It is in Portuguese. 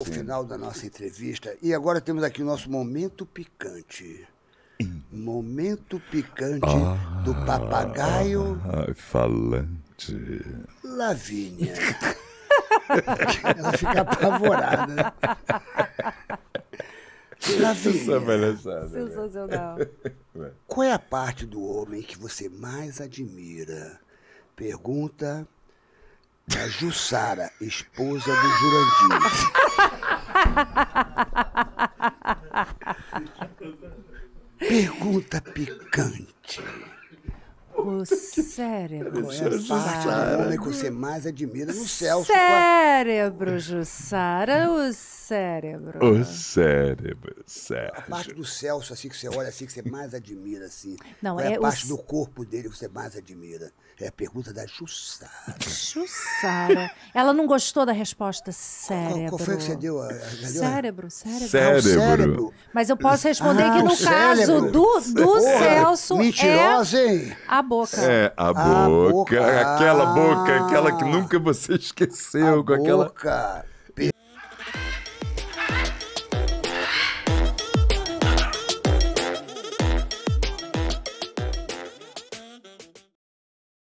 O final da nossa entrevista. E agora temos aqui o nosso momento picante. Momento picante ah, do papagaio. Ah, falante. Lavínia. Ela fica apavorada. Lavínia. É né? Sensacional. Qual é a parte do homem que você mais admira? Pergunta da Jussara, esposa do Jurandir. Pergunta picante. O cérebro. É o cérebro que você mais admira no céu. Cérebro, Jussara, o cérebro. O cérebro, Sérgio. A parte do Celso, assim, que você olha, assim, que você mais admira, assim. Não, é, é a é parte o... do corpo dele que você mais admira. É a pergunta da Jussara. Jussara. Ela não gostou da resposta cérebro. Qual, qual foi que você deu? A, a, cérebro, cérebro. Cérebro. Ah, cérebro. Mas eu posso responder ah, que no caso do, do Porra, Celso é mentirosa, é hein? a boca boca. É, a, a boca. boca. Aquela boca, aquela que ah. nunca você esqueceu. A com boca. aquela.